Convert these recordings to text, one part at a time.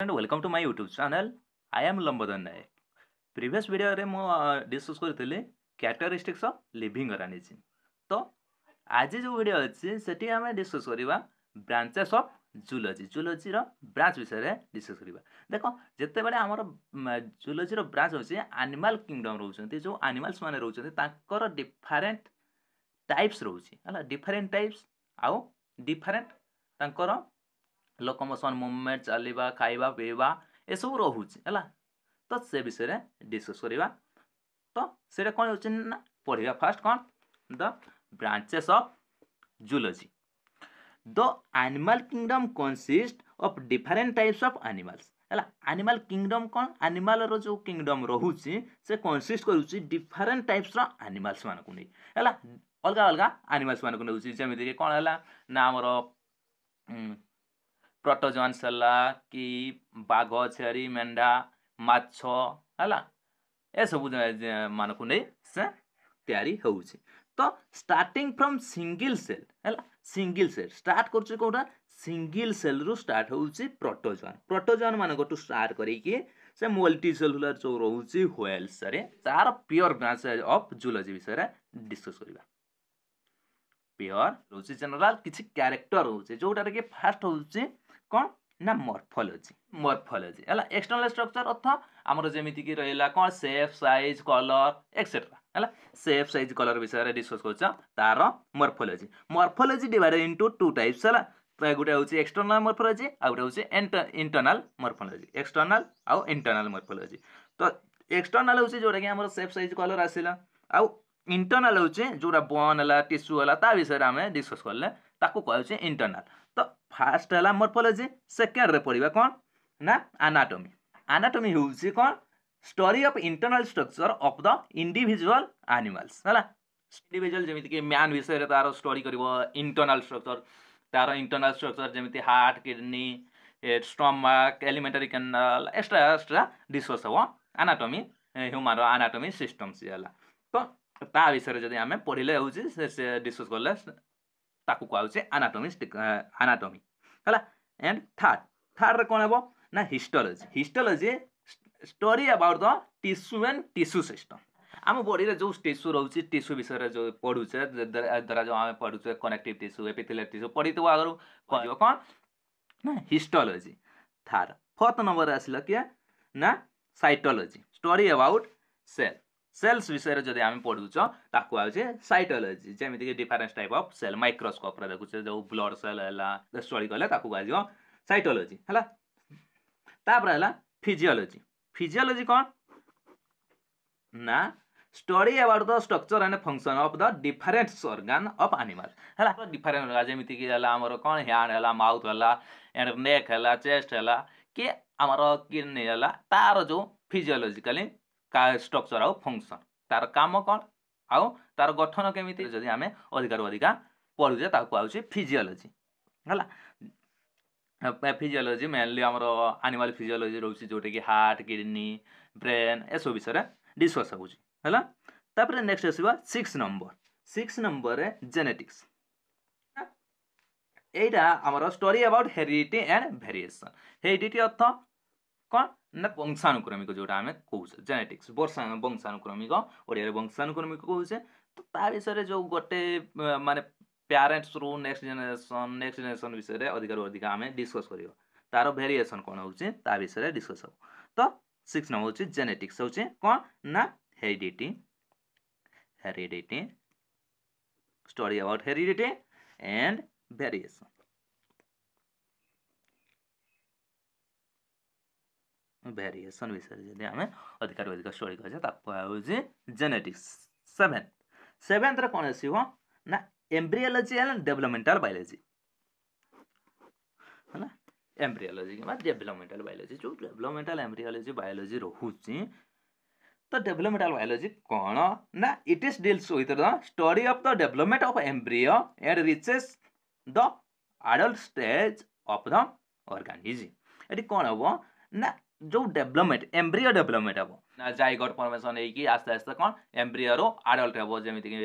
and welcome to my YouTube channel I am Lambodan Nayak previous video मु discuss करी characteristics of living organism तो आज जो भिड अच्छी से आम डिस्कस करवा ब्रांचेस अफ ଜୁଲୋଜି ଜୁଲୋଜିର ବ୍ରାଞ୍ଚ ବିଷୟରେ ଡିସ୍କସ୍ କରିବା ଦେଖ ଯେତେବେଳେ ଆମର ଜୁଲୋଜିର ବ୍ରାଞ୍ଚ ହେଉଛି ଆନିମାଲ୍ କିଙ୍ଗଡ଼ମ୍ ରହୁଛନ୍ତି ଯେଉଁ ଆନିମାଲ୍ସମାନେ ରହୁଛନ୍ତି ତାଙ୍କର ଡିଫାରେଣ୍ଟ ଟାଇପ୍ସ ରହୁଛି ହେଲା ଡିଫାରେଣ୍ଟ ଟାଇପ୍ସ ଆଉ ଡିଫାରେଣ୍ଟ ତାଙ୍କର ଲୋକଙ୍କ ସମାନ ମୁଭମେଣ୍ଟ ଚାଲିବା ଖାଇବା ପିଇବା ଏସବୁ ରହୁଛି ହେଲା ତ ସେ ବିଷୟରେ ଡିସକସ୍ କରିବା ତ ସେଇଟା କ'ଣ ହେଉଛି ନା ପଢ଼ିବା ଫାର୍ଷ୍ଟ କ'ଣ the branches of zoology the animal kingdom consist of different types of animals ହେଲା ଆନିମାଲ୍ କିଙ୍ଗଡ଼ମ୍ କ'ଣ ଆନିମାଲ୍ର ଯେଉଁ କିଙ୍ଗଡ଼ମ୍ ରହୁଛି ସେ କନସିଷ୍ଟ କରୁଛି ଡିଫରେଣ୍ଟ ଟାଇପ୍ସର ଆନିମାଲ୍ସମାନଙ୍କୁ ନେଇ ହେଲା ଅଲଗା ଅଲଗା ଆନିମାଲ୍ସମାନଙ୍କୁ ନେଉଛି ଯେମିତିକି କ'ଣ ହେଲା ନା ଆମର প্রোটোজোয়ান ହେଲା କି ବାଘ ଛେଳି ମେଣ୍ଢା ମାଛ ହେଲା ଏସବୁ ମାନଙ୍କୁ ନେଇ ସେ ତିଆରି ହେଉଛି ତ ଷ୍ଟାର୍ଟିଂ ଫ୍ରମ୍ ସିଙ୍ଗିଲ୍ ସେଲ୍ ହେଲା ସିଙ୍ଗିଲ୍ ସେଲ୍ ଷ୍ଟାର୍ଟ କରୁଛି କେଉଁଟା ସିଙ୍ଗିଲ୍ ସେଲ୍ରୁ ଷ୍ଟାର୍ଟ ହେଉଛି ପ୍ରୋଟୋଜୋଆନ୍ ପ୍ରୋଟୋଜୋଆନ୍ ମାନଙ୍କଠୁ ଷ୍ଟାର୍ଟ କରିକି ସେ ମଲ୍ଟି ସେଲୁଲାର ଯେଉଁ ରହୁଛି ହୋଏଲ୍ସରେ ତାର ପିଓର ବ୍ରାଞ୍ଚ ଅଫ୍ ଜୁଲୋଜି ବିଷୟରେ ଡିସ୍କସ୍ କରିବା ପିଓର ରହୁଛି ଜେନେରାଲ କିଛି କ୍ୟାରେକ୍ଟର ରହୁଛି ଯେଉଁଟାରେ କି ଫାର୍ଷ୍ଟ ହେଉଛି କ'ଣ ନା ମର୍ଫୋଲୋଜି ମର୍ଫୋଲୋଜି ହେଲା ଏକ୍ସଟର୍ନାଲ୍ ଷ୍ଟ୍ରକ୍ଚର୍ ଅର୍ଥ ଆମର ଯେମିତିକି ରହିଲା କ'ଣ ସେପ୍ ସାଇଜ୍ କଲର୍ ଏକ୍ସେଟ୍ରା ହେଲା ସେପ୍ ସାଇଜ୍ କଲର୍ ବିଷୟରେ ଡିସ୍କସ୍ କରୁଛ ତାର morphology morphology divide into two types ହେଲା ଗୋଟେ ହେଉଛି ଏକ୍ସଟର୍ନାଲ୍ ମର୍ଫୋଲୋଜି ଆଉ ଗୋଟେ ହେଉଛି ଇଣ୍ଟର୍ନାଲ୍ ମର୍ଫୋଲୋଜି ଏକ୍ସଟର୍ନାଲ୍ ଆଉ ଇଣ୍ଟର୍ନାଲ୍ ମର୍ଫୋଲୋଜି ତ ଏକ୍ସଟର୍ନାଲ୍ ହେଉଛି ଯେଉଁଟାକି ଆମର ସେପ୍ ସାଇଜ୍ କଲର୍ ଆସିଲା ଆଉ ଇଣ୍ଟର୍ନାଲ୍ ହେଉଛି ଯେଉଁଟା ବନ୍ ହେଲା ଟିସୁ ହେଲା ତା ବିଷୟରେ ଆମେ ଡିସ୍କସ୍ କଲେ ତାକୁ କୁହାଯାଉଛି ଇଣ୍ଟର୍ନାଲ୍ ତ ଫାର୍ଷ୍ଟ ହେଲା ମର୍ଫୋଲୋଜି ସେକେଣ୍ଡରେ ପଡ଼ିବା କ'ଣ ନା ଆନାଟୋମି ଆନାଟୋମି ହେଉଛି କ'ଣ story of internal structure of the individual animals ହେଲା ଇଣ୍ଡିଭିଜୁଆଲ୍ ଯେମିତିକି ମ୍ୟାନ୍ ବିଷୟରେ ତା'ର ଷ୍ଟୋରି କରିବ ଇଣ୍ଟରନାଲ୍ ଷ୍ଟ୍ରକ୍ଚର ତା'ର ଇଣ୍ଟରନାଲ୍ ଷ୍ଟ୍ରକ୍ଚର ଯେମିତି heart kidney stomach alimentary canal extra extra discuss ହେବ ଆନାଟୋମି ହ୍ୟୁମାନର ଆନାଟୋମି ସିଷ୍ଟମ୍ ସିଏ ହେଲା ତ ତା ବିଷୟରେ ଯଦି ଆମେ ପଢ଼ିଲେ ହେଉଛି ସେ ଡିସ୍କସ୍ କଲେ ତାକୁ କୁହାଯାଉଛି ଆନାଟୋମିଷ୍ଟିକ୍ ଆନାଟୋମି ହେଲା ଆଣ୍ଡ ଥାର୍ଡ଼ ଥାର୍ଡ଼ରେ କ'ଣ ହେବ ନା histology histology story about the tissue and tissue system ଆମ ବଡ଼ିରେ ଯେଉଁ ଟିସ୍ୟୁ ରହୁଛି ଟିସ୍ୟୁ ବିଷୟରେ ଯେଉଁ ପଢ଼ୁଛେ ଦ୍ୱାରା ଯେଉଁ ଆମେ ପଢ଼ୁଛେ କନେକ୍ଟିଭ୍ ଟିସୁ ଏପିଥିଲିଆଲ ଟିସ୍ୟୁ ପଢ଼ିଥିବ ଆଗରୁ କହିବ କ'ଣ ନା ହିଷ୍ଟୋଲୋଜି ଥାର୍ଡ଼ ଫୋର୍ଥ ନମ୍ବରରେ ଆସିଲା କିଏ ନା cytology story about cell cells ବିଷୟରେ ଯଦି ଆମେ ପଢ଼ୁଛ ତାକୁ ଆଉଛି ସାଇଟୋଲୋଜି ଯେମିତିକି ଡିଫରେନ୍ସ ଟାଇପ୍ ଅଫ୍ ସେଲ୍ ମାଇକ୍ରୋସ୍କୋପ୍ରେ ଦେଖୁଛେ ଯେଉଁ ବ୍ଲଡ୍ ସେଲ୍ ହେଲା ଚଳି ଗଲେ ତାକୁ କୁହାଯିବ ସାଇଟୋଲୋଜି ହେଲା ତାପରେ ହେଲା ଫିଜିଓଲୋଜି ଫିଜିଓଲୋଜି କ'ଣ ନା study about the structure and function of the different organ of animal ହେଲା ଡିଫରେଣ୍ଟ ଅର୍ଗାନ୍ ଯେମିତିକି ହେଲା ଆମର କ'ଣ ହ୍ୟାଣ୍ଡ ହେଲା ମାଉଥ୍ ହେଲା ଆଣ୍ଡ ନେକ୍ ହେଲା ଚେଷ୍ଟ ହେଲା କି ଆମର କିଡ଼ନୀ ହେଲା ତାର ଯେଉଁ ଫିଜିଓଲୋଜିକାଲି স্ট্রকচর আউ ফংশন তার কাম কোণ আউ তার গঠন কেমিতি যদি আমি অধিকার অধিকা পড়ুছে তাকে কুহাচ্ছে ফিজিওলোজি হল ফিজিওলোজি মেনলি আমার আনিমাল ফিজিওলোজি রয়েছে যেটাকি হার্ট কিডনি ব্রেন এসব বিষয়ে ডিসকস হচ্ছে হল তাপরে নেক্সট আসবা সিক্স নম্বর সিক্স নম্বরে জেনেটিক্স এইটা আমার story about heredity and variation heredity অর্থ କ'ଣ ନା ବଂଶାନୁକ୍ରମିକ ଯେଉଁଟା ଆମେ କହୁଛେ ଜେନେଟିକ୍ସ ବଂଶାନୁକ୍ରମିକ ଓଡ଼ିଆରେ ବଂଶାନୁକ୍ରମିକ କହୁଛେ ତ ତା ବିଷୟରେ ଯେଉଁ ଗୋଟେ ମାନେ ପ୍ୟାରେଣ୍ଟସ୍ରୁ ନେକ୍ସଟ ଜେନେରେସନ୍ ନେକ୍ସଟ ଜେନେରେସନ୍ ବିଷୟରେ ଅଧିକାରୁ ଅଧିକା ଆମେ ଡିସ୍କସ୍ କରିବା ତାର ଭେରିଏସନ୍ କ'ଣ ହେଉଛି ତା ବିଷୟରେ ଡିସ୍କସ୍ ହେବ ତ ସିକ୍ସ ନମ୍ବର ହେଉଛି ଜେନେଟିକ୍ସ ହେଉଛି କ'ଣ ନା heredity heredity study about heredity and variation variation विषय যদি আমি অধিকা রু অধিক স্টোরি जेनेटिक्स তাকে হচ্ছে জেনেটিক্স সেভেন সেভেন্থরে কোণ আসব না embryology and developmental developmental biology जो डेभलपमेंटाल एम्ब्रियोलोजी बायोलोजी रोचे तो डेभलपमेंटाल बायोलोजी कौन ना it is deals with the study of the development of embryo and reaches the adult stage of the organism ये कौन हम ना जो ଡେଭଲପମେଣ୍ଟ ଏମ୍ବ୍ରିଓ ଡେଭଲପମେଣ୍ଟ ହେବ ଜାଇଗଟ୍ ଫର୍ମେସନ୍ ହେଇକି ଆସ୍ତେ ଆସ୍ତେ କ'ଣ ଏମ୍ବ୍ରିଓରୁ ଆଡଲ୍ଟ ହେବ ଯେମିତିକି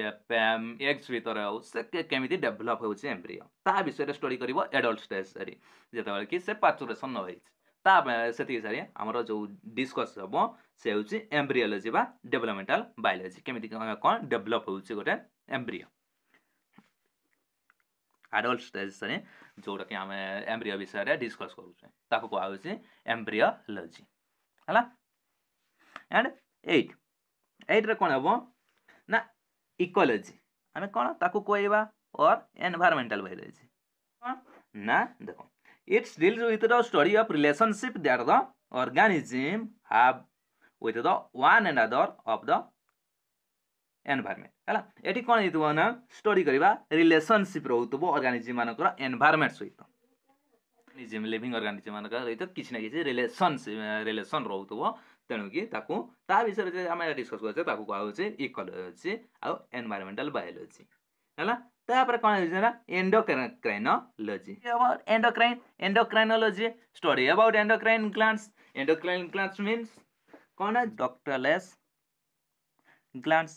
ଏଗ୍ସ ଭିତରେ ହେଉ ସେ କେମିତି ଡେଭଲପ୍ ହେଉଛି ଏମ୍ବ୍ରିଓ ତା ବିଷୟରେ ଷ୍ଟଡ଼ି କରିବ ଏଡଲ୍ଟ ଷ୍ଟେଜ୍ ସାରି ଯେତେବେଳେ କି ସେ ପାଚୁରେସନ୍ ରହିଛି ତା ସେତିକି ସାରି ଆମର ଯେଉଁ ଡିସ୍କସ୍ ହେବ ସେ ହେଉଛି ଏମ୍ବ୍ରିଓଲୋଜି ବା ଡେଭଲପମେଣ୍ଟାଲ ବାୟୋଲୋଜି କେମିତି କ'ଣ ଡେଭଲପ୍ ହେଉଛି ଗୋଟେ ଏମ୍ବ୍ରିଓ ଆଡଲ୍ଟ ଷ୍ଟେଜ୍ ସାରି ଯେଉଁଟାକି ଆମେ ଏମ୍ବ୍ରିଓ ବିଷୟରେ ଡିସ୍କସ୍ କରୁଛେ ତାକୁ କୁହାହେଉଛି ଏମ୍ବ୍ରିଓଲୋଜି ହେଲା ଆଣ୍ଡ ଏଇଟ୍ ଏଇଟ୍ରେ କ'ଣ ହେବ ନା ଇକୋଲୋଜି ଆମେ କ'ଣ ତାକୁ କହିବା ଅର୍ ଏନଭାରମେଣ୍ଟାଲ ବାୟୋଲୋଜି କ'ଣ ନା ଦେଖ it's deals with the study of relationship that the organism have with the one and other of the environment ହେଲା ଏଠି କ'ଣ ହେଇଥିବ ନା ଷ୍ଟଡ଼ି କରିବା ରିଲେସନସିପ୍ ରହୁଥିବ ଅର୍ଗାନିଜିମ୍ ମାନଙ୍କର ଏନ୍ଭାରମେଣ୍ଟ ସହିତ ଅର୍ଗାନିଜିମ୍ ଲିଭିଂ ଅର୍ଗାନିଜିମ୍ ମାନଙ୍କ ସହିତ କିଛି ନା କିଛି ରିଲେସନସିପ୍ ରିଲେସନ୍ ରହୁଥିବ ତେଣୁକି ତାକୁ ତା ବିଷୟରେ ଆମେ ଡିସ୍କସ୍ କରୁଛେ ତାକୁ କୁହାହେଉଛି ଇକୋଲୋଜି ଆଉ ଏନ୍ଭାରମେଣ୍ଟାଲ ବାୟୋଲୋଜି ହେଲା ତାପରେ କ'ଣ ହେଉଛି ନା endocrinology endocrine endocrinology study about endocrine glands endocrine glands means କ'ଣ ଡକ୍ଟରଲେସ୍ ଗ୍ଲାଣ୍ଡସ୍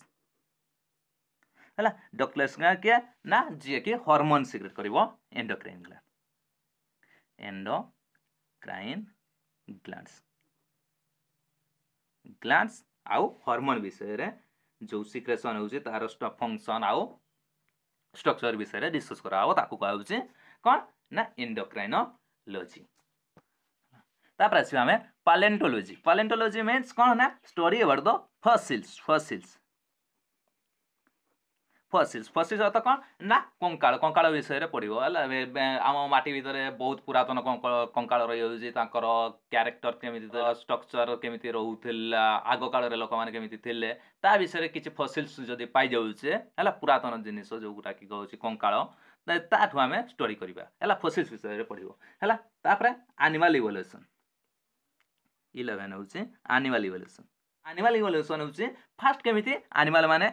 है डक्टलेस गाँ किए ना जी कि हरमोन सिक्रेट कर endocrine gland endocrine glands glands आउ हरमोन विषय जो सिक्रेसन हो तार फंक्शन आउ स्ट्रक्चर विषय डिस्कस कराता कह ना एंडोक्राइनोलोजी तप आसमें पालेटोलोजी पालेटोलोजी मीन कौन ना story about the fossils fossils fossils fossils ଅର୍ଥ କ'ଣ ନା କଙ୍କାଳ କଙ୍କାଳ ବିଷୟରେ ପଡ଼ିବ ହେଲା ଆମ ମାଟି ଭିତରେ ବହୁତ ପୁରାତନ କଙ୍କାଳ ରହିଯାଉଛି ତାଙ୍କର କ୍ୟାରେକ୍ଟର କେମିତି ଷ୍ଟ୍ରକ୍ଚର କେମିତି ରହୁଥିଲା ଆଗକାଳରେ ଲୋକମାନେ କେମିତି ଥିଲେ ତା ବିଷୟରେ କିଛି ଫସିଲ୍ସ ଯଦି ପାଇଯାଉଛେ ହେଲା ପୁରାତନ ଜିନିଷ ଯେଉଁଗୁଡ଼ାକି ହେଉଛି କଙ୍କାଳ ତାଠୁ ଆମେ ଷ୍ଟଡ଼ି କରିବା ହେଲା ଫସିଲ୍ସ ବିଷୟରେ ପଢ଼ିବ ହେଲା ତାପରେ ଆନିମାଲ୍ ଇଭଲ୍ୟୁସନ୍ ଇଲେଭେନ୍ ହେଉଛି ଆନିମାଲ୍ ଇଭଲ୍ୟୁସନ୍ ଆନିମାଲ୍ ଇଭଲ୍ୟୁସନ୍ ହେଉଛି ଫାର୍ଷ୍ଟ କେମିତି ଆନିମାଲ୍ ମାନେ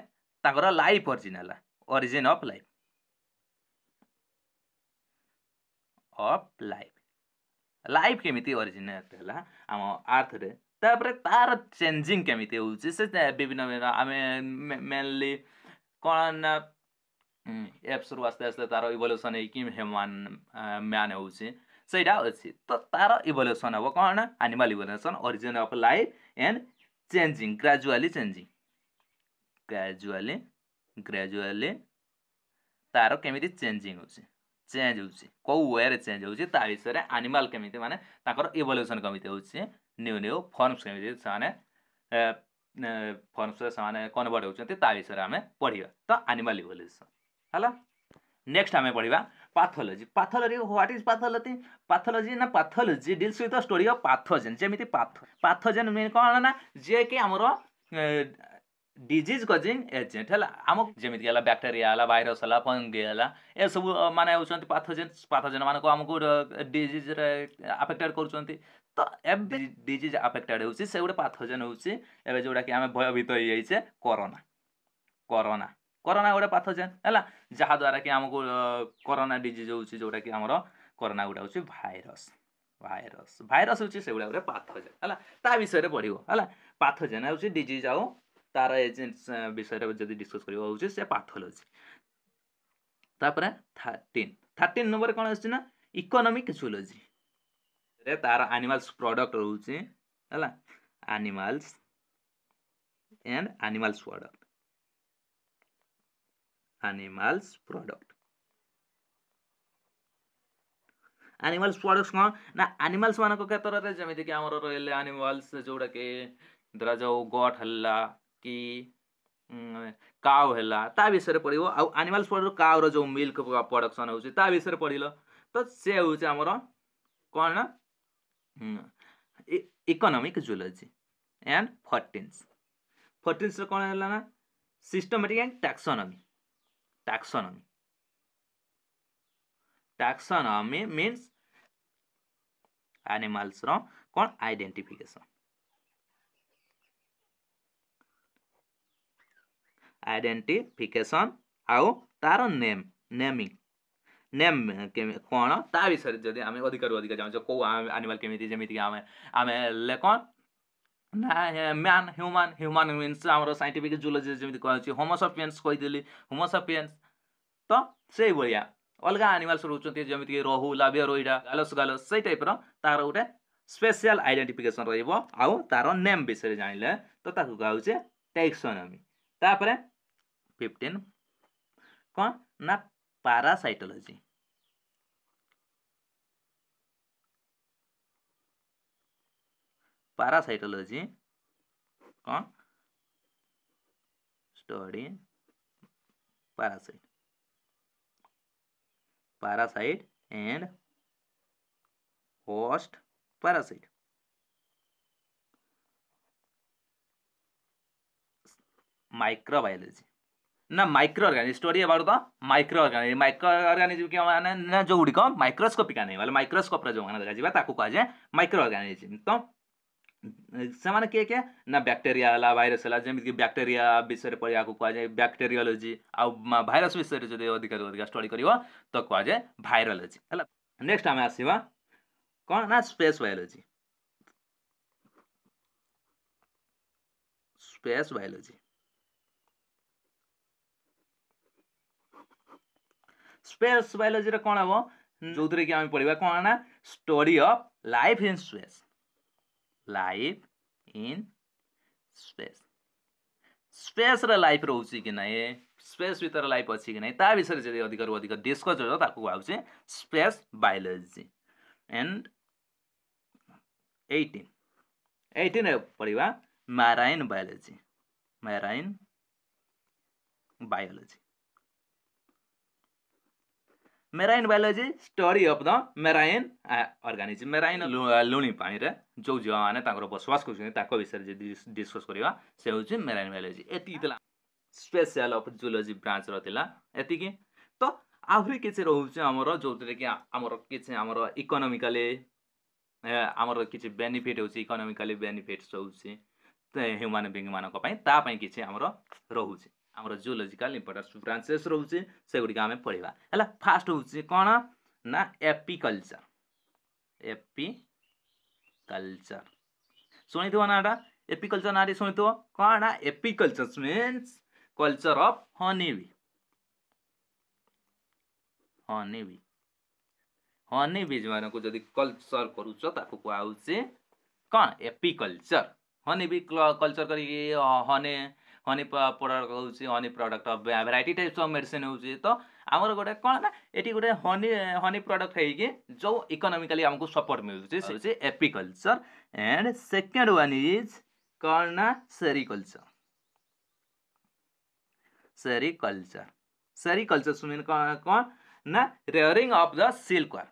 लफ अरिजिनाफ लर्थे तार चेन्जिङ के विभिन्न आमे मेनली कप्स रु आस्ते आस्ते तार इभल्युसन हेन म्यान् हौ चाहिँ सही तार इभल्युसन हे कहाँ आनिमल्ल इभल्युसन अरिजिन अफ लेन्जिङ ग्रेजुअली चेन्जिङ ଗ୍ରାଜୁଆଲି ଗ୍ରାଜୁଆଲି ତାର କେମିତି ଚେଞ୍ଜିଂ ହେଉଛି ଚେଞ୍ଜ ହେଉଛି କେଉଁ ୱେରେ ଚେଞ୍ଜ ହେଉଛି ତା ବିଷୟରେ ଆନିମାଲ୍ କେମିତି ମାନେ ତାଙ୍କର ଇଭଲ୍ୟୁସନ୍ କେମିତି ହେଉଛି ନ୍ୟୁ ନ୍ୟୁ ଫର୍ମସ୍ କେମିତି ସେମାନେ ଫର୍ମସ୍ରେ ସେମାନେ କନଭର୍ଟ ହେଉଛନ୍ତି ତା ବିଷୟରେ ଆମେ ପଢ଼ିବା ତ ଆନିମାଲ୍ ଇଭଲ୍ୟୁସନ୍ ହେଲା ନେକ୍ସଟ ଆମେ ପଢ଼ିବା pathology pathology what is pathology pathology ନା pathology deals with story of pathogen ଯେମିତି ପାଥ ପାଥୋଜେନ୍ ମିନ୍ କ'ଣ ନା ଯିଏକି ଆମର ଡିଜିଜ୍ ಕಜಿಂಗ್ ಏಜೆಂಟ್ ହେଲା ଆମକୁ ଯେମିତିକି ହେଲା ବ୍ୟାକ୍ଟେରିଆ ହେଲା ଭାଇରସ୍ ହେଲା ପଙ୍ଗି ହେଲା ଏସବୁ ମାନେ ହେଉଛନ୍ତି ପାଥୋଜେନ୍ ପାଥୋଜେନ୍ ମାନଙ୍କୁ ଆମକୁ ଡିଜିଜ୍ରେ ଆଫେକ୍ଟେଡ୍ କରୁଛନ୍ତି ତ ଏବେ ଡିଜିଜ୍ ଆଫେକ୍ଟେଡ୍ ହେଉଛି ସେ ଗୋଟେ ପାଥୋଜେନ୍ ହେଉଛି ଏବେ ଯେଉଁଟାକି ଆମେ ଭୟଭୀତ ହେଇଯାଇଛେ କରୋନା କରୋନା କରୋନା ଗୋଟେ ପାଥୋଜେନ୍ ହେଲା ଯାହାଦ୍ୱାରା କି ଆମକୁ କରୋନା ଡିଜିଜ୍ ହେଉଛି ଯେଉଁଟାକି ଆମର କରୋନା ଗୋଟେ ହେଉଛି ଭାଇରସ୍ ଭାଇରସ୍ ଭାଇରସ୍ ହେଉଛି ସେଗୁଡ଼ା ଗୋଟେ ପାଥୋଜେନ୍ ହେଲା ତା ବିଷୟରେ ପଢ଼ିବ ହେଲା ପାଥୋଜେନ୍ ହେଉଛି ଡିଜିଜ୍ ଆଉ ତାର ଏଜେଣ୍ଟ ବିଷୟରେ ଯଦି ଡିସ୍କସ୍ କରିବା ହେଉଛି ସେ ପାଥୋଲୋଜି ତାପରେ ଥାର୍ଟିନ୍ ଥାର୍ଟିନ୍ ନମ୍ବରରେ କ'ଣ ଆସୁଛି ନା ଇକୋନୋମିକ୍ ଜୁଲୋଜି ରେ ତାର ଆନିମାଲ୍ସ ପ୍ରଡ଼କ୍ଟ ରହୁଛି ହେଲା animals and animals product animals product animals product କ'ଣ ନା ଆନିମାଲ୍ସ ମାନଙ୍କ କ୍ଷେତ୍ରରେ ଯେମିତିକି ଆମର ରହିଲେ ଆନିମାଲ୍ସ ଯେଉଁଟାକି ଧରାଯାଉ ଗଟ୍ ହେଲା କି କାଓ ହେଲା ତା ବିଷୟରେ ପଢ଼ିବ ଆଉ ଆନିମାଲ୍ସ ପଢ଼ିଲ କାଓର ଯେଉଁ ମିଲ୍କ ପ୍ରଡ଼କ୍ସନ୍ ହେଉଛି ତା ବିଷୟରେ ପଢ଼ିଲ ତ ସେ ହେଉଛି ଆମର କ'ଣ ନା ଇକୋନୋମିକ୍ ଜୁଲୋଜି ଆଣ୍ଡ ଫର୍ଟିନ୍ସ ଫର୍ଟିନ୍ସର କ'ଣ ହେଲା ନା systematic and taxonomy taxonomy taxonomy means ଆନିମାଲ୍ସର କ'ଣ ଆଇଡେଣ୍ଟିଫିକେସନ୍ ଆଇଡେଣ୍ଟିଫିକେସନ୍ ଆଉ ତା'ର ନେମ୍ ନେମିଂ ନେମ୍ କ'ଣ ତା ବିଷୟରେ ଯଦି ଆମେ ଅଧିକରୁ ଅଧିକ ଜାଣୁଛୁ କେଉଁ ଆନିମାଲ୍ କେମିତି ଯେମିତିକି ଆମେ ଆମେ ହେଲେ କ'ଣ ନା ମ୍ୟାନ୍ ହ୍ୟୁମାନ୍ ହ୍ୟୁମାନ୍ ମିନ୍ସ ଆମର ସାଇଣ୍ଟିଫିକ୍ ଜୁଲୋଜି ଯେମିତି କୁହାଯାଉଛି ହୋମୋସପିଏନ୍ସ କହିଥିଲି ହୋମୋସପିଏନ୍ସ ତ ସେଇଭଳିଆ ଅଲଗା ଆନିମାଲ୍ସ ରହୁଛନ୍ତି ଯେମିତିକି ରହୁ ଲାଭିଆ ରୋହିଡ଼ା ଗାଲସ୍ ଗାଲସ୍ ସେଇ ଟାଇପ୍ର ତା'ର ଗୋଟେ ସ୍ପେଶିଆଲ୍ ଆଇଡେଣ୍ଟିଫିକେସନ୍ ରହିବ ଆଉ ତା'ର ନେମ୍ ବିଷୟରେ ଜାଣିଲେ ତ ତାକୁ କୁହାହେଉଛି ଟେକ୍ସୋନମି ତାପରେ फिफ्टीन कौन ना पारासाइटोलॉजी पारासाइटोलॉजी कौन study parasite parasite and host parasite microbiology ना माइक्रो अर्गानिज स्टोरी हे तो माइक्रो अर्गानिज माइक्रो अर्गानिज मैंने जो गुड़िक माइक्रोस्कोपिक नहीं बोले माइक्रोस्कोप जो मैंने देखा जाए कहुए माइक्रो अर्गानिज तो से किए किए ना बैक्टेरिया है भाईरस है जमीक बैक्टेरिया विषय में पढ़ा कहुए बैक्टेरियोलोजी आउ भाइरस विषय जो अधिक अधिक स्टडी कर तो कहुए भाइरोलोजी है नेक्स्ट आम आस ना space biology space biology space biology र कहाँ हे जो कि पढिया कहाँ हो story of life in space life in space space र लफ रहेस भित्र लिएँ कि नै त विषय अधिकरु अधिक अधिक डिस्कस डिसके स्पेस बायोलजी एन्ड एन एन पढिया म्यारिन् बायोलजी मोलजी marine biology story of the marine organism marine लुणी पानी रे जो जीव मैंने बसवास कर डिस्कस करवा से हूँ मेराइन बायोलोजी एति स्पेशल अफ जुलोजी ब्रांच रहा एति तो आहुरी किसी रोचे आमर जो कि आम किसी आम इकोनोमिकाली आम कि बेनिफिट होकोनोमिकाली बेनिफिट्स हो ह्यूमान बींग मानी किसी आम रोचे ଆମର ଜିଓଲୋଜିକାଲ ଇମ୍ପୋର୍ଟାନ୍ସ ଡିଫରେନ୍ସେସ୍ ରହୁଛି ସେଗୁଡ଼ିକ ଆମେ ପଢ଼ିବା ହେଲା ଫାର୍ଷ୍ଟ ହେଉଛି କ'ଣ ନା ଏପିକଲଚର ଏପିକଲଚର ଶୁଣିଥିବ ନାଁଟା ଏପିକଲଚର ନାଁଟି ଶୁଣିଥିବ କ'ଣ ନା apiculture means culture of honeybee honeybee honeybees ମାନଙ୍କୁ ଯଦି କଲଚର କରୁଛ ତାକୁ କୁହାହେଉଛି କ'ଣ ଏପିକଲଚର ହନିବି କଲଚର କରିକି ହନି हनी ପ୍ରଡ଼କ୍ଟ ହେଉଛି honey product variety types of medicine ହେଉଛି ତ ଆମର ଗୋଟେ କ'ଣ ନା ଏଠି ଗୋଟେ ହନି ହନି ପ୍ରଡ଼କ୍ଟ ହେଇକି ଯେଉଁ ଇକୋନୋମିକାଲି ଆମକୁ ସପୋର୍ଟ ମିଳୁଛି ସେ ହେଉଛି apiculture and second one is କ'ଣ ନା ସେରିକଲଚର सेरिकल्चर सेरिकल्चर सुमिन कौन कौन ना rearing of the silkworm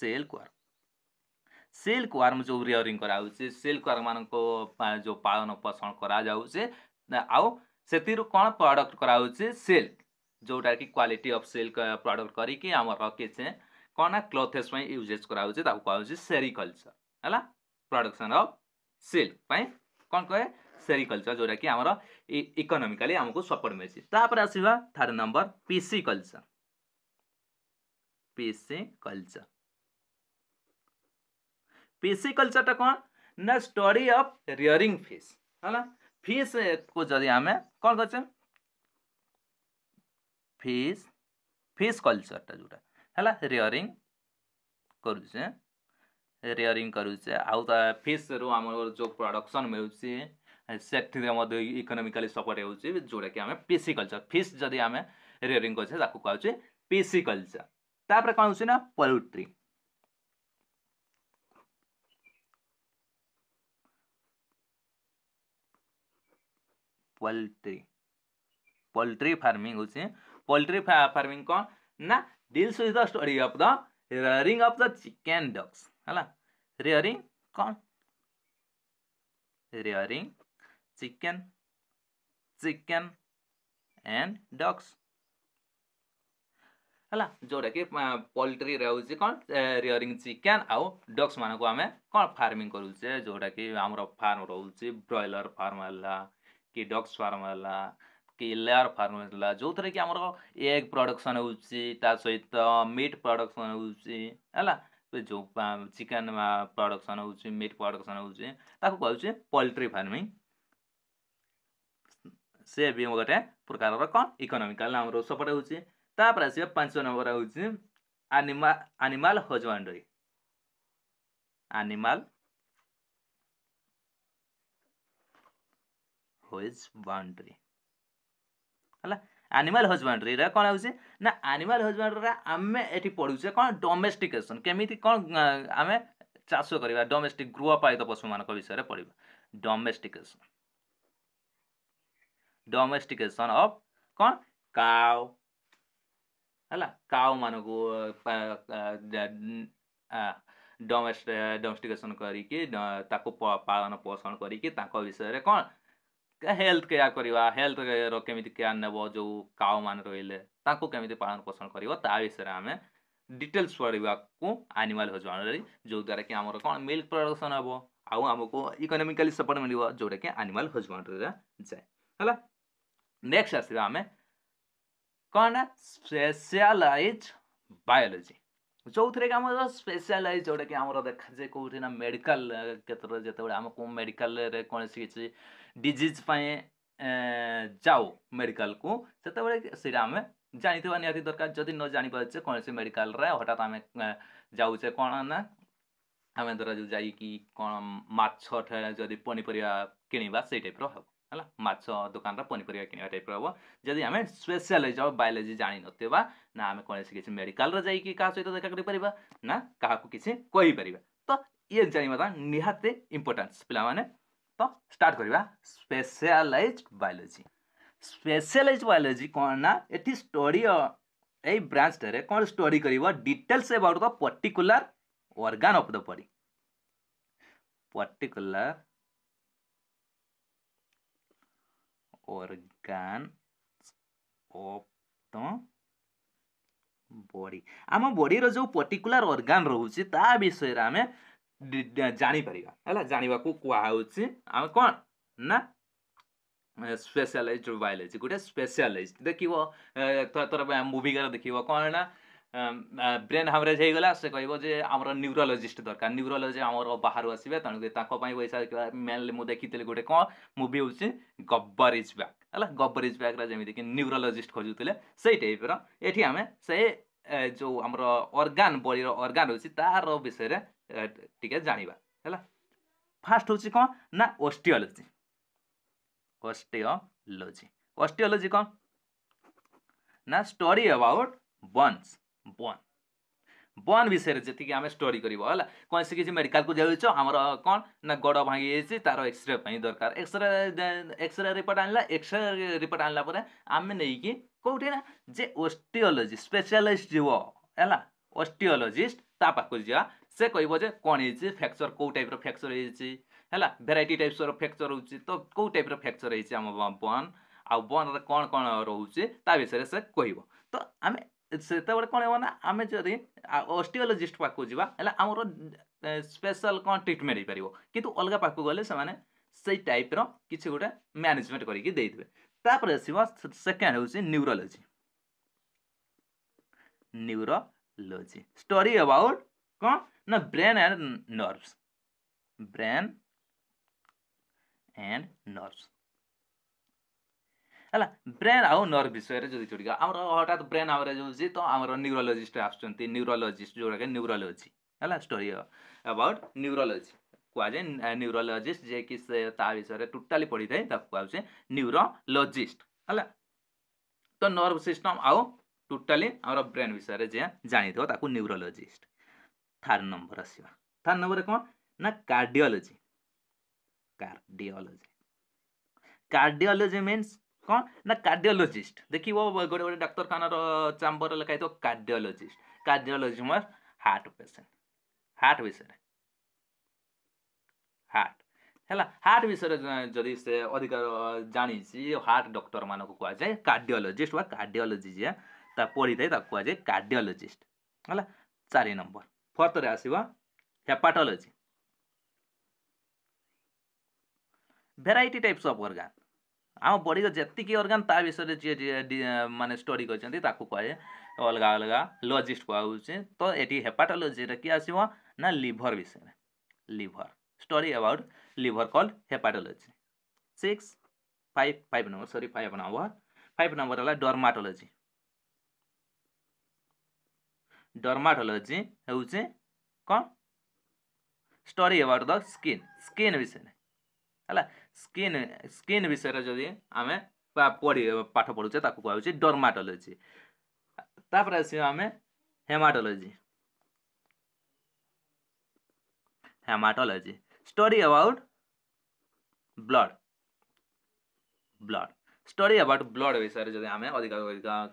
silkworm silkworm ଯେଉଁ ରିଅରିଂ କରାହେଉଛି ସିଲ୍କ ୱାର୍ମମାନଙ୍କ ଯେଉଁ ପାଳନ ପୋଷଣ କରାଯାଉଛି ଆଉ ସେଥିରୁ କ'ଣ ପ୍ରଡ଼କ୍ଟ କରାହେଉଛି ସିଲ୍କ ଯେଉଁଟାକି କ୍ୱାଲିଟି ଅଫ୍ ସିଲ୍କ ପ୍ରଡ଼କ୍ଟ କରିକି ଆମର କିଛି କ'ଣ ନା କ୍ଲଥେସ୍ ପାଇଁ ୟୁଜେଜ୍ କରାହେଉଛି ତାକୁ କୁହାହେଉଛି ସେରିକଲଚର ହେଲା ପ୍ରଡ଼କ୍ସନ୍ ଅଫ୍ ସିଲ୍କ ପାଇଁ କ'ଣ କହେ ସେରିକଲଚର ଯେଉଁଟାକି ଆମର ଇକୋନୋମିକାଲି ଆମକୁ ସପୋର୍ଟ ମିଳିଛି ତାପରେ ଆସିବା third number pisciculture pisciculture pisciculture टा कौन ना स्टोरी अफ रिंग फिश है ना फिश को जदि आम कौन कर फिश फिश कल्चर टा जोटा है रिंग करुचे रिंग करुचे आउ फिश रु आम जो प्रडक्शन मिलू से इकोनोमिकाली सपोर्ट हो जोटा कि आम पेशी कल्चर फिश जदि आम रिंग करे पेशी कल्चर तापर कौन हो पोल्ट्री पोल्ट्री पोल्ट्री फार्मिंग हूँ पोल्ट्री फार्मिंग कौन ना deals with the story of the rearing of the chicken ducks है रेयरिंग कौन रेयरिंग चिकेन चिकेन एंड कि पोल्ट्री ଯେଉଁଟାକି कौन ରହୁଛି चिकेन आउ डग्स ଆଉ ଡଗ୍ସମାନଙ୍କୁ ଆମେ କ'ଣ ଫାର୍ମିଂ କରୁଛେ कि आम फार्म रोचे ब्रयलर फार्म है कि डक्स फार्म होला कि फार्म फर्मला जो कि अब एग प्रडक्सन हौसहित मिट प्रडक्सन हौ चाहिँ होला चिकेन प्रडक्सन हौट प्रडक्सन हौ पोल्ट्री फार्मिंग से सिम गा प्रकार से काम नंबर त एनिमल एनिमल अनिमाजवाडी एनिमल হোজ বাউন্ডারি ହେଲା ଆନିମାଲ ହଜବେଣ୍ଡ୍ରିରେ କ'ଣ ହେଉଛି ନା ଆନିମାଲ ହଜବେଣ୍ଡ୍ରିରେ ଆମେ ଏଠି ପଢ଼ୁଛେ କ'ଣ ଡୋମେଷ୍ଟିକେସନ୍ କେମିତି କ'ଣ ଆମେ ଚାଷ କରିବା ଡୋମେଷ୍ଟିକ୍ ଗୃହପାଳିତ ପଶୁମାନଙ୍କ ବିଷୟରେ ପଢ଼ିବା ଡୋମେଷ୍ଟିକେସନ୍ ଡୋମେଷ୍ଟିକେସନ୍ ଅଫ୍ କ'ଣ କାଓ ହେଲା କାଓମାନଙ୍କୁ ଡୋମେଷ୍ଟିକେସନ୍ କରିକି ତାକୁ ପାଳନ ପୋଷଣ କରିକି ତାଙ୍କ ବିଷୟରେ କ'ଣ हेल्थ केयर करवा हेल्थ केमी केयार नब जो काओ मान रेक पालन पोषण कर आम डिटेल्स पढ़ा को आनिमाल हजबैंडरी द्वारा कि आम कौन मिल्क प्रडक्शन हे आमको इकोनोमिकाली सपोर्ट मिले जोटा कि आनिमाल हजबैंडरी जाए है नेक्स्ट आस कौन स्पेशलाइज बायोलोजी जो थे कि स्पेशलाइज जोटा कि आम देखा जाए कौटना मेडिकल क्षेत्र जो आमको मेडिकल कौन सी किसी ಡಿಸೀಸ್ ପାଇଁ ଯାଉ ମେଡ଼ିକାଲକୁ ସେତେବେଳେ ସେଇଟା ଆମେ ଜାଣିଥିବା ନିହାତି ଦରକାର ଯଦି ନ ଜାଣିପାରୁଛେ କୌଣସି ମେଡ଼ିକାଲରେ ହଠାତ୍ ଆମେ ଯାଉଛେ କ'ଣ ନା ଆମେ ଧରାଯାଉ ଯାଇକି କ'ଣ ମାଛ ଯଦି ପନିପରିବା କିଣିବା ସେଇ ଟାଇପ୍ର ହେବ ହେଲା ମାଛ ଦୋକାନର ପନିପରିବା କିଣିବା ଟାଇପ୍ର ହେବ ଯଦି ଆମେ ସ୍ପେଶାଲାଇଜ୍ ଅଫ୍ ବାୟୋଲୋଜି ଜାଣିନଥିବା ନା ଆମେ କୌଣସି କିଛି ମେଡ଼ିକାଲରେ ଯାଇକି କାହା ସହିତ ଦେଖା କରିପାରିବା ନା କାହାକୁ କିଛି କହିପାରିବା ତ ଇଏ ଜାଣିବାଟା ନିହାତି ଇମ୍ପୋର୍ଟାନ୍ସ ପିଲାମାନେ ତ ଷ୍ଟାର୍ଟ କରିବା ସ୍ପେଶାଲାଇଜ୍ ବାୟୋଲୋଜି ସ୍ପେଶାଲାଇଜ୍ ବାୟୋଲୋଜି କ'ଣ ନା ଏଠି ଷ୍ଟଡ଼ି ଏଇ ବ୍ରାଞ୍ଚଟାରେ କ'ଣ ଷ୍ଟଡ଼ି କରିବ details about the particular organ of the body particular organ of the body आम बॉडी रो जो पर्टिकुलर organ रोचे ता विषय आम ଜାଣିପାରିବା ହେଲା ଜାଣିବାକୁ କୁହାହେଉଛି ଆମେ କ'ଣ ନା ସ୍ପେଶାଲାଇଜ୍ଡ ବାୟୋଲୋଜି ଗୋଟେ ସ୍ପେଶାଲାଇଜ୍ଡ ଦେଖିବ ଥର ମୁଭିକାର ଦେଖିବ କ'ଣ ନା ବ୍ରେନ୍ ହାମରେଜ୍ ହେଇଗଲା ସେ କହିବ ଯେ ଆମର ନ୍ୟୁରୋଲୋଜିଷ୍ଟ ଦରକାର ନ୍ୟୁରୋଲୋଜି ଆମର ବାହାରୁ ଆସିବେ ତେଣୁକରି ତାଙ୍କ ପାଇଁ ପଇସା ମେନ୍ଲି ମୁଁ ଦେଖିଥିଲି ଗୋଟେ କ'ଣ ମୁଭି ହେଉଛି ଗବ୍ବର ଇଜ୍ ବ୍ୟାକ୍ ହେଲା ଗବ୍ବର ଇଜ୍ ବ୍ୟାକ୍ରେ ଯେମିତିକି ନ୍ୟୁରୋଲୋଜିଷ୍ଟ ଖୋଜୁଥିଲେ ସେଇ ଟାଇପ୍ର ଏଠି ଆମେ ସେ ଯେଉଁ ଆମର ଅର୍ଗାନ୍ ବଡ଼ିର ଅର୍ଗାନ୍ ଅଛି ତାର ବିଷୟରେ टे जाना फास्ट हूँ कौन ना ओस्टिओलोजी ओस्टिओलोजी ओस्टिओलोजी कौन ना स्टोरी अबाउट बन्स बन बन विषय जी आम स्टोरी करा मेडिकल को जाऊ आम कौन ना गोड़ भांगी तार एक्सरे दरकार एक्सरे एक्सरे रिपोर्ट आने एक्सरे रिपोर्ट आनला आम नहींक कौटे ना जे ओस्टिओलोजी स्पेशलिस्ट जीव है ओस्टिओलोजिस्ट ताक जा সে কহব যে কোণ হয়েছে ফ্যাকচর কেউ টাইপর ফ্যাকচর হয়েছে ହେଲା ଭେରାଇଟି ଟାଇପ୍ସର ଫ୍ରାକ୍ଚର୍ ହେଉଛି ତ କେଉଁ ଟାଇପ୍ର ଫ୍ରାକ୍ଚର୍ ହେଇଛି ଆମ ବନ୍ ଆଉ ବନ୍ରେ କ'ଣ କ'ଣ ରହୁଛି ତା ବିଷୟରେ ସେ କହିବ ତ ଆମେ ସେତେବେଳେ କ'ଣ ହେବ ନା ଆମେ ଯଦି ଅଷ୍ଟିଓଲୋଜିଷ୍ଟ ପାଖକୁ ଯିବା ହେଲେ ଆମର ସ୍ପେଶାଲ କ'ଣ ଟ୍ରିଟମେଣ୍ଟ ହେଇପାରିବ କିନ୍ତୁ ଅଲଗା ପାଖକୁ ଗଲେ ସେମାନେ ସେଇ ଟାଇପ୍ର କିଛି ଗୋଟେ ମ୍ୟାନେଜମେଣ୍ଟ କରିକି ଦେଇଦେବେ ତାପରେ ଆସିବ ସେକେଣ୍ଡ ହେଉଛି ନ୍ୟୁରୋଲୋଜି ନ୍ୟୁରୋଲୋଜି ଷ୍ଟୋରି ଆବାଉଟ୍ କ'ଣ now brain and nerves brain and nerves ହେଲା ବ୍ରେନ୍ ଆଉ ନର୍ଭ ବିଷୟରେ ଯଦି ଚଢ଼ିକା ଆମର ହଠାତ୍ ବ୍ରେନ୍ ଆମର ହେଉଛି ତ ଆମର ନ୍ୟୁରୋଲୋଜିଷ୍ଟ ଆସୁଛନ୍ତି ନ୍ୟୁରୋଲୋଜିଷ୍ଟ ଯେଉଁଟାକି ନ୍ୟୁରୋଲୋଜି ହେଲା ଷ୍ଟୋରି ଆବାଉଟ୍ ନ୍ୟୁରୋଲୋଜି କୁହାଯାଏ ନ୍ୟୁରୋଲୋଜିଷ୍ଟ ଯିଏକି ସେ ତା ବିଷୟରେ ଟୋଟାଲି ପଢ଼ିଥାଏ ତାକୁ କୁହାଯାଉଛି ନ୍ୟୁରୋଲୋଜିଷ୍ଟ ହେଲା ତ ନର୍ଭ ସିଷ୍ଟମ୍ ଆଉ ଟୋଟାଲି ଆମର ବ୍ରେନ୍ ବିଷୟରେ ଯିଏ ଜାଣିଥିବ ତାକୁ ନ୍ୟୁରୋଲୋଜିଷ୍ଟ চাर नंबर आसवा चार नंबर कौन ना कार्डियोलोजी कार्डियोलोजी कार्डियोलोजी मीन्स कौन ना कार्डियोलोजिस्ट देखिए गोटे गोटे डाक्तरखाना चाम्बर लिखाई थो कार्डियोलोजिस्ट कार्डियोलोजी मोर हार्ट पेसेंट हार्ट विषय हार्ट ହେଲା ହାର୍ଟ ବିଷୟରେ ଯଦି ସେ ଅଧିକ ଜାଣିଛି ହାର୍ଟ ଡକ୍ଟରମାନଙ୍କୁ କୁହାଯାଏ କାର୍ଡ଼ିଓଲୋଜିଷ୍ଟ ବା କାର୍ଡ଼ିଓଲୋଜି ଯିଏ ତା ପଢ଼ିଥାଏ ତାକୁ କୁହାଯାଏ କାର୍ଡ଼ିଓଲୋଜିଷ୍ଟ ହେଲା ଚାରି ନମ୍ବର Fourth Rasiva, हेपाटोलोजी भेर टाइप्स अफ अर्गान आम बड़ी का जितनी विषय जे माने स्टडी करछन्ती ताकू कहे अलगा अलगा लॉजिस्ट कहू तो एटी हेपाटोलॉजी रे की आसीबो ना लिवर विषय liver study about liver called hepatology six five five number सरी फाइव नंबर फाइव नंबर है डर्माटोलॉजी डर्माटोलोजी हूँ कौन story about the skin skin विषय है स्किन स्किन विषय जदि आम पढ़ पाठ पढ़ुचे कहु डर्माटोलोजी तापर आसमे haematology haematology story about blood blood study about blood विषय যদি आम अधिक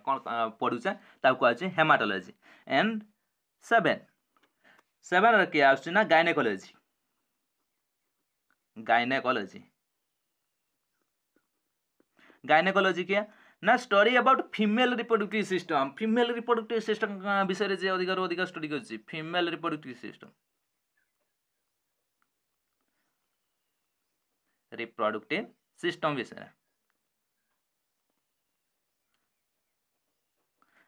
कौन पढ़ुचे कहे हेमाटोलोजी एंड सेवेन सेवेन रे आस गायनेकोलोजी गायनेकोलोजी गायनेकोलोजी किए ना study about female reproductive system female reproductive system विषय में अधिक अधिक स्टडी कर female reproductive system reproductive system विषय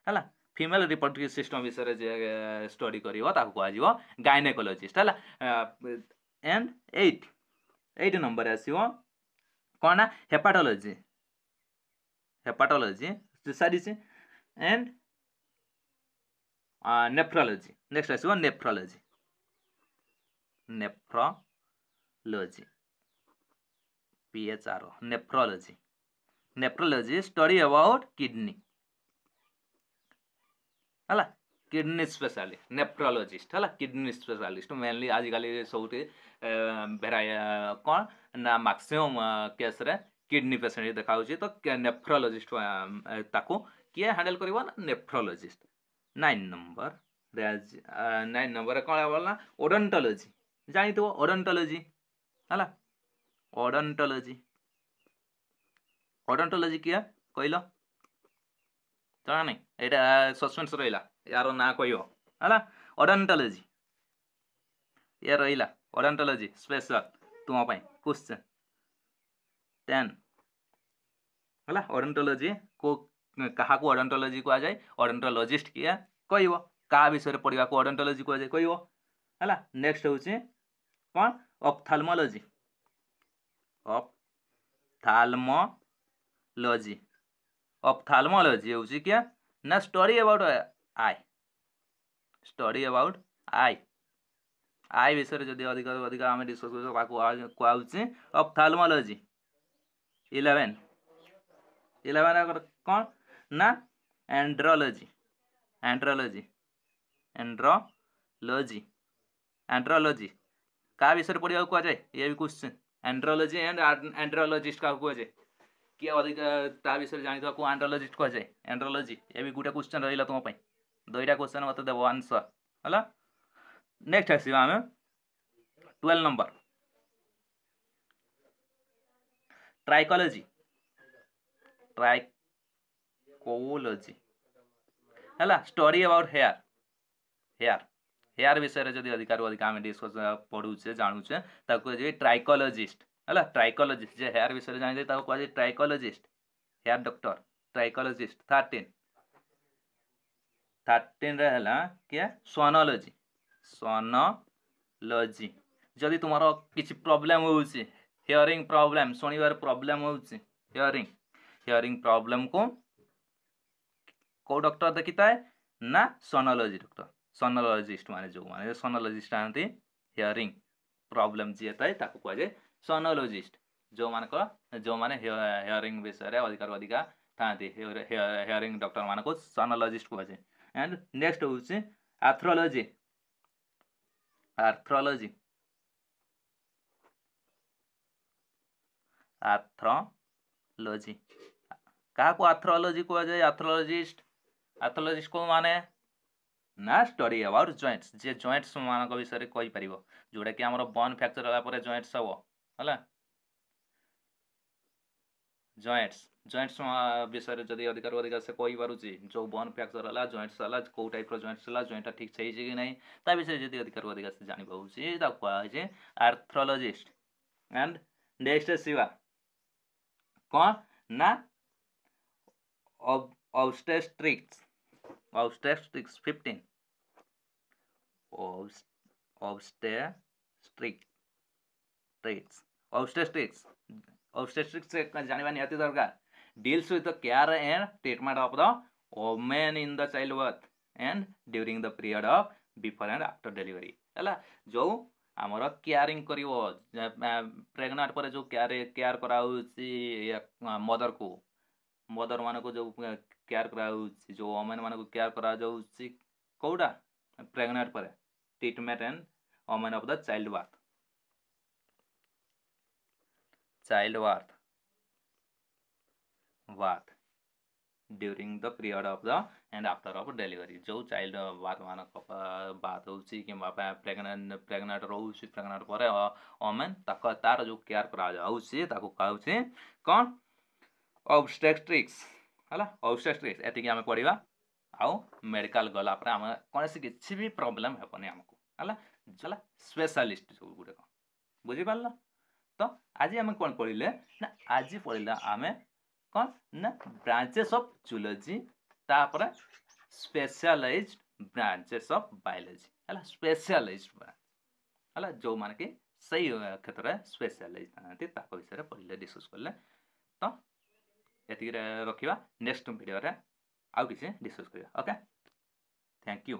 ହେଲା ଫିମେଲ୍ ରିପ୍ରଡ଼କ୍ଟିଭ୍ ସିଷ୍ଟମ୍ ବିଷୟରେ ଯିଏ ଷ୍ଟଡ଼ି କରିବ ତାକୁ କୁହାଯିବ ଗାଇନେକୋଲୋଜିଷ୍ଟ ହେଲା ଏଣ୍ଡ ଏଇଟ୍ ଏଇଟ୍ ନମ୍ବରରେ ଆସିବ କ'ଣ ନା ହେପାଟୋଲୋଜି ହେପାଟୋଲୋଜି ସାରିଛି ଏଣ୍ଡ ନେଫ୍ରୋଲୋଜି ନେକ୍ସଟ ଆସିବ ନେଫ୍ରୋଲୋଜି ନେଫ୍ରୋଲୋଜି ଓ nephrology nephrology study about kidney ହେଲା କିଡ଼ନୀ ସ୍ପେଶାଲିଷ୍ଟ ନେଫ୍ରୋଲୋଜିଷ୍ଟ ହେଲା କିଡ଼ନୀ ସ୍ପେଶାଲିଷ୍ଟ ମେନଲି ଆଜିକାଲି ସବୁଠି ଭେରାଇ କ'ଣ ନା ମାକ୍ସିମମ୍ କେସ୍ରେ କିଡ଼ନୀ ପେସେଣ୍ଟ ଦେଖାହେଉଛି ତ ନେଫ୍ରୋଲୋଜିଷ୍ଟ ତାକୁ କିଏ ହ୍ୟାଣ୍ଡେଲ୍ କରିବ ନା ନେଫ୍ରୋଲୋଜିଷ୍ଟ ନାଇନ୍ ନମ୍ବର ନାଇନ୍ ନମ୍ବରରେ କ'ଣ ହେବ ନା ଓଡଣ୍ଟୋଲୋଜି ଜାଣିଥିବ ଓଡଣ୍ଟୋଲୋଜି ହେଲା ଓଡଣ୍ଟୋଲୋଜି ଓଡଣ୍ଟୋଲୋଜି କିଏ କହିଲ ଜଣା ନାହିଁ ଏଇଟା ସସ୍ପେନ୍ସ ରହିଲା ୟାର ନାଁ କହିବ ହେଲା ଅଡାଣ୍ଟୋଲୋଜି ଇଏ ରହିଲା ଅଡାଣ୍ଟୋଲୋଜି ସ୍ପେଶାଲ ତୁମ ପାଇଁ କୋଶ୍ଚେନ୍ ଟେନ୍ ହେଲା ଅଡେଣ୍ଟୋଲୋଜି କେଉଁ କାହାକୁ ଅଡେଣ୍ଟୋଲୋଜି କୁହାଯାଏ ଅଡେଣ୍ଟୋଲୋଜିଷ୍ଟ କିଏ କହିବ କାହା ବିଷୟରେ ପଢ଼ିବାକୁ ଅଡେଣ୍ଟୋଲୋଜି କୁହାଯାଏ କହିବ ହେଲା ନେକ୍ସଟ ହେଉଛି କ'ଣ ଅପ୍ଥାଲମୋଲୋଜି ଅପ୍ଥାଲମୋଲୋଜି ଅପ୍ଥାଲମୋଲୋଜି ହେଉଛି କିଏ না story about eye story about eye eye বিষয়ে যদি অধিক অধিক আমি ডিসকস করছি কুহাচ্ছে অপথালমোলোজি ইলেভেন ইলেভেন কম না অ্যান্ড্রোলোজি অ্যান্ড্রোলোজি অ্যান্ড্রোলোজি অ্যান্ড্রোলোজি কাহা বিষয়ে পড়া কুয়া যায় ইয়ে বি কোশ্চেন অ্যান্ড্রোলোজি অ্যান্ড অ্যান্ড্রোলোজিস্ট কাহা কুয়া যায় किए अधिक विषय जान को आंड्रोलोजिस्ट कह जाए एंड्रोलोजी ये भी गोटे क्वेश्चन रही तुम्हें दुईटा क्वेश्चन मत देव आंसर है नेक्स्ट आस ट्वेल्व नंबर ट्राइकोलोजी ट्राइकोलोजी है story about hair hair hair विषय जब अधिकार अधिक आम डिस्कस पढ़ुचे जानूचे ट्राइकोलोजिस्ट ହେଲା ଟ୍ରାଇକୋଲୋଜିଷ୍ଟ ଯେ ହେୟାର ବିଷୟରେ ଜାଣିଲେ ତାକୁ କୁହାଯାଏ trichologist hair doctor trichologist thirteen ଥାର୍ଟିନ୍ରେ ହେଲା କିଏ ସୋନୋଲୋଜି ସୋନୋଲୋଜି ଯଦି ତୁମର କିଛି ପ୍ରୋବ୍ଲେମ୍ ହେଉଛି ହିୟରିଂ ପ୍ରୋବ୍ଲେମ୍ ଶୁଣିବାର ପ୍ରୋବ୍ଲେମ୍ ହେଉଛି ହିୟରିଂ ହିୟରିଂ ପ୍ରୋବ୍ଲେମ୍କୁ କେଉଁ ଡକ୍ଟର ଦେଖିଥାଏ ନା ସୋନୋଲୋଜି ଡକ୍ଟର ସୋନୋଲୋଜିଷ୍ଟ ମାନେ ଯେଉଁମାନେ ସୋନୋଲୋଜିଷ୍ଟ ଆଣନ୍ତି ହିୟରିଂ ପ୍ରୋବ୍ଲେମ୍ ଯିଏ ଥାଏ ତାକୁ କୁହାଯାଏ सोनोलोजिस्ट जो मान जो मैंने हेयरिंग विषय अधिकार अधिका था हेयरिंग डक्टर मान को सोनोलोजिस्ट को एंड नेक्स्ट हूँ आर्थ्रोलोजी आर्थ्रोलोजी आर्थ्रोलोजी क्या आर्थ्रोलोजी कह जाए आर्थ्रोलोजिस्ट आर्थ्रोलोजिस्ट को माने ना स्टडी अबाउट जॉइंट्स जे जॉइंट्स मान विषय कहीपर जोटा कि आम बन फ्राक्चर होगापर जॉइंट्स हाँ ହେଲା ଜଏଣ୍ଟସ୍ ଜଏଣ୍ଟସ୍ ବିଷୟରେ ଯଦି ଅଧିକାରୁ ଅଧିକା ସେ କହିପାରୁଛି ଯେଉଁ ବନ୍ ଫ୍ରାକ୍ଚର୍ ହେଲା ଜଏଣ୍ଟସ୍ ହେଲା କେଉଁ ଟାଇପ୍ର ଜଏଣ୍ଟସ୍ ହେଲା ଜଏଣ୍ଟଟା ଠିକ୍ ହେଇଛି କି ନାହିଁ ତା ବିଷୟରେ ଯଦି ଅଧିକାରୁ ଅଧିକା ସେ ଜାଣିପାରୁଛି ତାକୁ କୁହାହେଉଛି ଆର୍ଥ୍ରୋଲୋଜିଷ୍ଟ ଆଣ୍ଡ ନେକ୍ସଟ ଶିବା କ'ଣ ନା obstetrics obstetrics 15 Obst obstetrics स्टेट्स ऑबस्टेट्रिक्स ऑबस्टेट्रिक्स जानवा निति दरकार deals with the care and treatment of the women in the child birth and during the period of before and after delivery है जो आमर केयारिंग कर प्रेगनेंट पर जो केयर केयर करा मदर को मदर मान को जो केयर करा जो ओमेन मान को केयर करा कौटा प्रेगनेंट पर treatment and women of the child birth child birth birth during the period of the and after of delivery जो चाइल्ड बात मान बात हो प्रेगनेंट प्रेगनेंट रोच प्रेगनेंट पर ओमेन तार जो केयर कराऊँ कौन अबस्टेट्रिक्स है अबस्टेट्रिक्स ये आम पढ़ा आउ मेडिकल गलापर आम कौन किसी भी प्रोब्लेम हेनी आमको है स्पेशलिस्ट सब गुटे बुझिपार তো আজি আমি কোন পড়লে না আজি পড়লে আমি কোন না ব্রাঞ্চেস অফ জুলজি তারপরে স্পেশালাইজড ব্রাঞ্চেস অফ বায়োলজি হল স্পেশালাইজড ব্রাঞ্চ হল যে মানে কি সেই ক্ষেত্রে স্পেশালাইজ থাকে তা বিষয়ে পড়লে ডিসকস করলে তো এটিকে রাখা নেক্সট ভিডিওতে আছে ডিসকস করা ওকে থ্যাংক ইউ